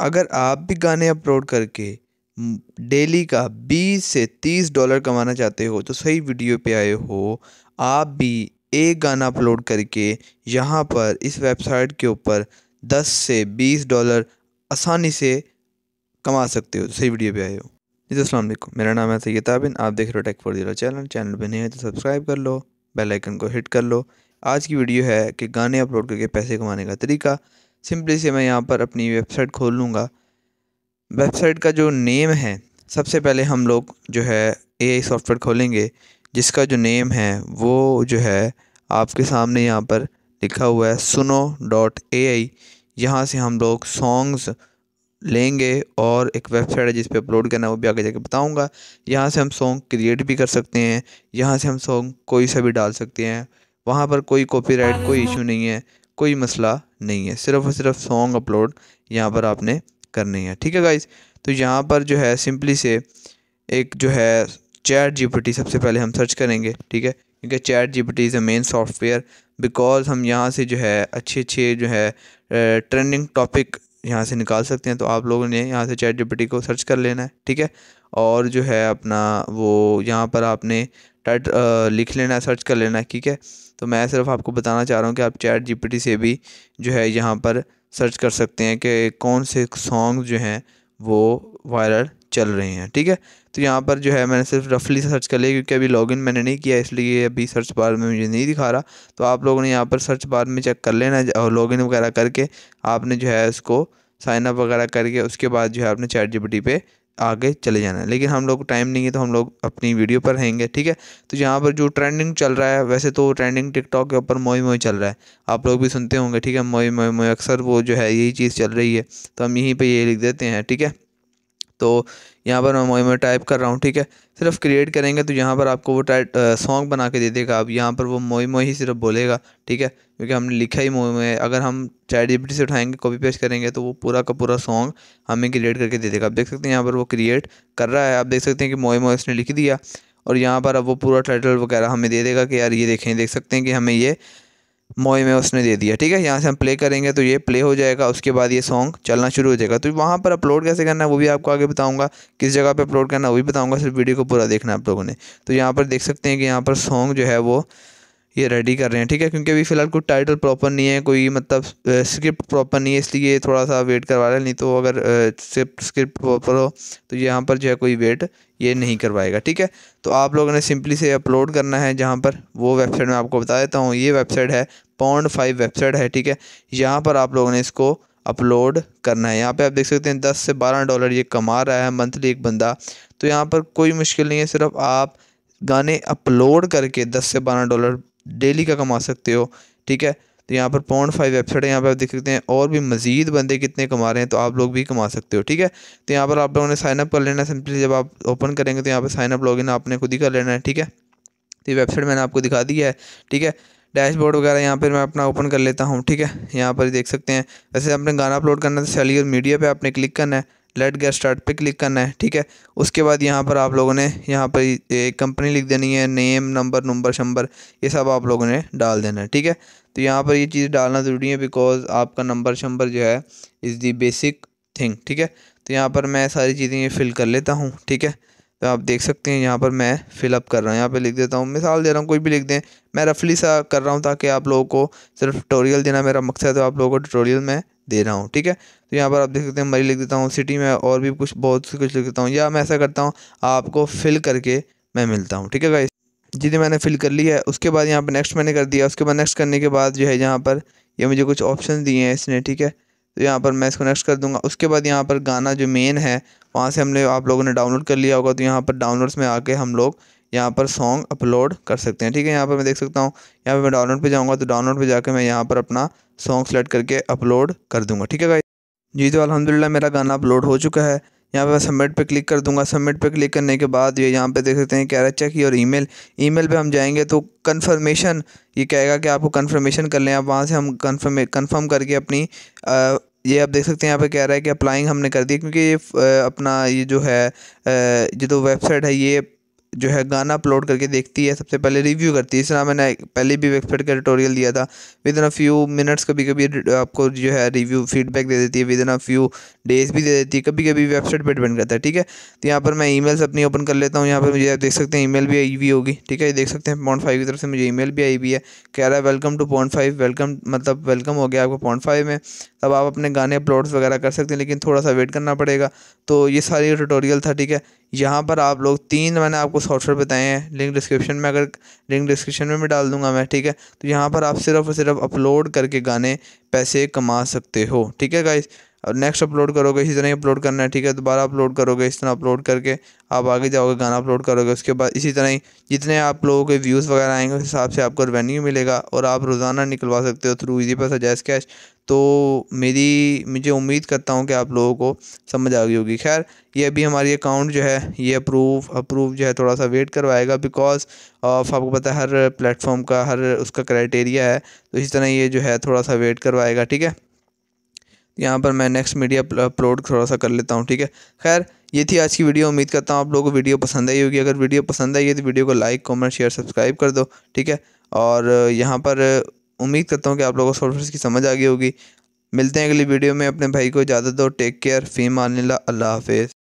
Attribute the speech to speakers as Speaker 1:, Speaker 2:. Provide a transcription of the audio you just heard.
Speaker 1: अगर आप भी गाने अपलोड करके डेली का 20 से 30 डॉलर कमाना चाहते हो तो सही वीडियो पे आए हो आप भी एक गाना अपलोड करके यहाँ पर इस वेबसाइट के ऊपर 10 से 20 डॉलर आसानी से कमा सकते हो तो सही वीडियो पे आए हो जी असल मेरा नाम है सैद ताबिन आप देख रहे हो Tech For Zero channel channel पर नहीं है तो सब्सक्राइब कर लो बेल आइकन को हिट कर लो आज की वीडियो है कि गाने अपलोड करके पैसे कमाने का तरीका सिंपली से मैं यहाँ पर अपनी वेबसाइट खोल लूँगा वेबसाइट का जो नेम है सबसे पहले हम लोग जो है ए सॉफ्टवेयर खोलेंगे जिसका जो नेम है वो जो है आपके सामने यहाँ पर लिखा हुआ है सुनो डॉट ए आई यहाँ से हम लोग सॉन्ग्स लेंगे और एक वेबसाइट है जिस अपलोड करना है वो भी आगे जाके बताऊंगा यहाँ से हम सॉन्ग क्रिएट भी कर सकते हैं यहाँ से हम सॉन्ग कोई सा भी डाल सकते हैं वहाँ पर कोई कॉपीराइट कोई इशू नहीं है कोई मसला नहीं है सिर्फ और सिर्फ सॉन्ग अपलोड यहाँ पर आपने करनी है ठीक है गाइज तो यहाँ पर जो है सिंपली से एक जो है चैट जी सबसे पहले हम सर्च करेंगे ठीक है क्योंकि chat T is a main software because हम यहाँ से जो है अच्छे अच्छे जो है ट्रेंडिंग टॉपिक यहाँ से निकाल सकते हैं तो आप लोगों ने यहाँ से चैट जीपीटी को सर्च कर लेना है ठीक है और जो है अपना वो यहाँ पर आपने टाइट लिख लेना है सर्च कर लेना है ठीक है तो मैं सिर्फ आपको बताना चाह रहा हूँ कि आप चैट जीपीटी से भी जो है यहाँ पर सर्च कर सकते हैं कि कौन से सॉन्ग जो हैं वो वायरल चल रहे हैं ठीक है तो यहाँ पर जो है मैंने सिर्फ रफली सर्च कर लिया क्योंकि अभी लॉगिन मैंने नहीं किया इसलिए अभी सर्च बार में मुझे नहीं दिखा रहा तो आप लोगों ने यहाँ पर सर्च बार में चेक कर लेना और लॉगिन वगैरह करके आपने जो है उसको साइनअप वगैरह करके उसके बाद जो है आपने चैट जी पे आगे चले जाना है लेकिन हम लोग को टाइम नहीं है तो हम लोग अपनी वीडियो पर रहेंगे ठीक है तो यहाँ पर जो ट्रेंडिंग चल रहा है वैसे तो ट्रेंडिंग टिकटॉक के ऊपर मोई मोई चल रहा है आप लोग भी सुनते होंगे ठीक है मोई मोई मोई अक्सर वो जो है यही चीज़ चल रही है तो हम यहीं पर ये लिख देते हैं ठीक है तो यहाँ पर मैं मैं टाइप कर रहा हूँ ठीक है सिर्फ क्रिएट करेंगे तो यहाँ पर आपको वो टाइट सॉन्ग बना के दे देगा अब यहाँ पर वो मोई मोई ही सिर्फ बोलेगा ठीक है क्योंकि हमने लिखा ही मोई मोई अगर हम चैट जीपीटी से उठाएंगे कॉपी पेस्ट करेंगे तो वो पूरा का पूरा सॉन्ग हमें क्रिएट करके दे देगा आप देख सकते हैं यहाँ पर वो क्रिएट कर रहा है आप देख सकते हैं कि मोई मोई इसने लिख दिया और यहाँ पर अब वो पूरा टाइटल वगैरह हमें दे देगा कि यार ये देखें देख सकते हैं कि हमें ये मोए में उसने दे दिया ठीक है यहाँ से हम प्ले करेंगे तो ये प्ले हो जाएगा उसके बाद ये सॉन्ग चलना शुरू हो जाएगा तो वहाँ पर अपलोड कैसे करना है वो भी आपको आगे बताऊँगा किस जगह पर अपलोड करना है वो भी बताऊँगा सिर्फ वीडियो को पूरा देखना है आप लोगों ने तो यहाँ पर देख सकते हैं कि यहाँ पर सॉन्ग जो है वो ये रेडी कर रहे हैं ठीक है क्योंकि अभी फ़िलहाल कोई टाइटल प्रॉपर नहीं है कोई मतलब स्क्रिप्ट प्रॉपर नहीं है इसलिए थोड़ा सा वेट करवा रहे हैं नहीं तो अगर स्क्रिप्ट प्रॉपर हो तो यहाँ पर जो है कोई वेट ये नहीं करवाएगा ठीक है तो आप लोगों ने सिंपली से अपलोड करना है जहाँ पर वो वेबसाइट मैं आपको बता देता हूँ ये वेबसाइट है पॉन्ड फाइव वेबसाइट है ठीक है यहाँ पर आप लोगों ने इसको अपलोड करना है यहाँ पे आप देख सकते हैं दस से बारह डॉलर ये कमा रहा है मंथली एक बंदा तो यहाँ पर कोई मुश्किल नहीं है सिर्फ आप गाने अपलोड करके दस से बारह डॉलर डेली का कमा सकते हो ठीक है तो यहाँ पर पॉइंट फाइव वेबसाइट है यहाँ पर आप देख सकते हैं और भी मज़ीद बंदे कितने कमा रहे हैं तो आप लोग भी कमा सकते हो ठीक है तो यहाँ पर आप लोगों ने साइनअप कर लेना सिंपली जब आप ओपन करेंगे तो यहाँ पर साइनअप लॉगिन आपने खुद ही कर लेना है ठीक है तो ये वेबसाइट मैंने आपको दिखा दी है ठीक है डैशबोर्ड वगैरह यहाँ पर मैं अपना ओपन कर लेता हूँ ठीक है यहाँ पर देख सकते हैं वैसे आपने गाना अपलोड करना है तो सैली और मीडिया पर आपने क्लिक करना है लेट गेट स्टार्ट पे क्लिक करना है ठीक है उसके बाद यहाँ पर आप लोगों ने यहाँ पर एक कंपनी लिख देनी है नेम नंबर नंबर शंबर ये सब आप लोगों ने डाल देना है ठीक है तो यहाँ पर ये चीज़ डालना ज़रूरी है बिकॉज आपका नंबर शंबर जो है इज़ दी बेसिक थिंग ठीक है तो यहाँ पर मैं सारी चीज़ें ये फिल कर लेता हूँ ठीक है तो आप देख सकते हैं यहाँ पर मैं फिलअप कर रहा हूँ यहाँ पे लिख देता हूँ मिसाल दे रहा हूँ कोई भी लिख दें मैं रफली सा कर रहा हूँ ताकि आप लोगों को सिर्फ ट्यूटोरियल देना मेरा मकसद है तो आप लोगों को ट्यूटोरियल मैं दे रहा हूँ ठीक है तो यहाँ पर आप देख सकते हैं मरी लिख देता हूँ सिटी में और भी कुछ बहुत कुछ लिख देता हूँ या मैं ऐसा करता हूँ आपको फिल करके मैं मिलता हूँ ठीक है भाई जितने मैंने फिल कर लिया है उसके बाद यहाँ पर नेक्स्ट मैंने कर दिया उसके बाद नेक्स्ट करने के बाद जो है यहाँ पर ये मुझे कुछ ऑप्शन दिए हैं इसने ठीक है तो यहाँ पर मैं इसको नेक्स्ट कर दूँगा उसके बाद यहाँ पर गाना जो मेन है वहाँ से हमने आप लोगों ने डाउनलोड कर लिया होगा तो यहाँ पर डाउनलोड्स में आके हम लोग यहाँ पर सॉन्ग अपलोड कर सकते हैं ठीक है यहाँ पर मैं देख सकता हूँ यहाँ पर मैं डाउनलोड पर जाऊँगा तो डाउनलोड पर जाकर मैं यहाँ पर अपना सॉन्ग सेलेक्ट करके अपलोड कर दूँगा ठीक है भाई जी तो अलहमदिल्ला मेरा गाना अपलोड हो चुका है यहाँ पे मैं सबमिट पे क्लिक कर दूंगा सबमिट पे क्लिक करने के बाद ये यहाँ पे देख सकते हैं कह रहा है चेक योर ईमेल ईमेल पे हम जाएंगे तो कंफर्मेशन ये कहेगा कि आपको कंफर्मेशन कर लें आप वहाँ से हम कंफर्म कंफर्म करके अपनी ये आप देख सकते हैं यहाँ पे कह रहा है कि अप्लाइंग हमने कर दी क्योंकि ये अपना ये जो है ये जो वेबसाइट है ये जो है गाना अपलोड करके देखती है सबसे पहले रिव्यू करती है इस तरह मैंने पहले भी वेबसाइट का ट्यूटोरियल दिया था within a few minutes कभी कभी आपको जो है रिव्यू फीडबैक दे देती है within a few days भी दे देती है कभी कभी वेबसाइट पर डिपेंड करता है ठीक है तो यहाँ पर मैं मेल्स अपनी ओपन कर लेता हूँ यहाँ पर मुझे आप देख सकते हैं मेल भी आई हुई होगी ठीक है ये देख सकते हैं पॉइंट फाइव की तरफ से मुझे मेल भी आई हुई है कह रहा है welcome to point five welcome मतलब वेलकम हो गया आपको पॉइंट फाइव में तब आप अपने गाने अपलोड्स वगैरह कर सकते हैं लेकिन थोड़ा सा वेट करना पड़ेगा तो ये सारी ट्यूटोरियल था ठीक है यहाँ पर आप लोग तीन मैंने आपको सॉफ्टवेयर बताए हैं लिंक डिस्क्रिप्शन में अगर लिंक डिस्क्रिप्शन में भी डाल दूंगा मैं ठीक है तो यहाँ पर आप सिर्फ और सिर्फ अपलोड करके गाने पैसे कमा सकते हो ठीक है गाइस और नेक्स्ट अपलोड करोगे इसी तरह ही अपलोड करना है ठीक है दोबारा अपलोड करोगे इस तरह अपलोड करके आप आगे जाओगे गाना अपलोड करोगे उसके बाद इसी तरह ही जितने आप लोगों के व्यूज़ वगैरह आएंगे उस हिसाब से आपको रेवेन्यू मिलेगा और आप रोज़ाना निकलवा सकते हो थ्रू इजी पैसा जैस कैश तो मेरी मुझे उम्मीद करता हूँ कि आप लोगों को समझ आ गई होगी खैर ये अभी हमारी अकाउंट जो है ये अप्रूव अप्रूव जो है थोड़ा सा वेट करवाएगा बिकॉज ऑफ आपको पता है हर प्लेटफॉर्म का हर उसका क्राइटेरिया है तो इसी तरह ये जो है थोड़ा सा वेट करवाएगा ठीक है यहाँ पर मैं नेक्स्ट मीडिया अपलोड थोड़ा सा कर लेता हूँ ठीक है खैर ये थी आज की वीडियो उम्मीद करता हूँ आप लोगों को वीडियो पसंद आई होगी अगर वीडियो पसंद आई है तो वीडियो को लाइक कमेंट शेयर सब्सक्राइब कर दो ठीक है और यहाँ पर उम्मीद करता हूँ कि आप लोगों को सॉफ्टवेयर की समझ आ गई होगी मिलते हैं अगली वीडियो में अपने भाई को इजाज़त दो टेक केयर फ़ीम ला अल्लाह हाफिज़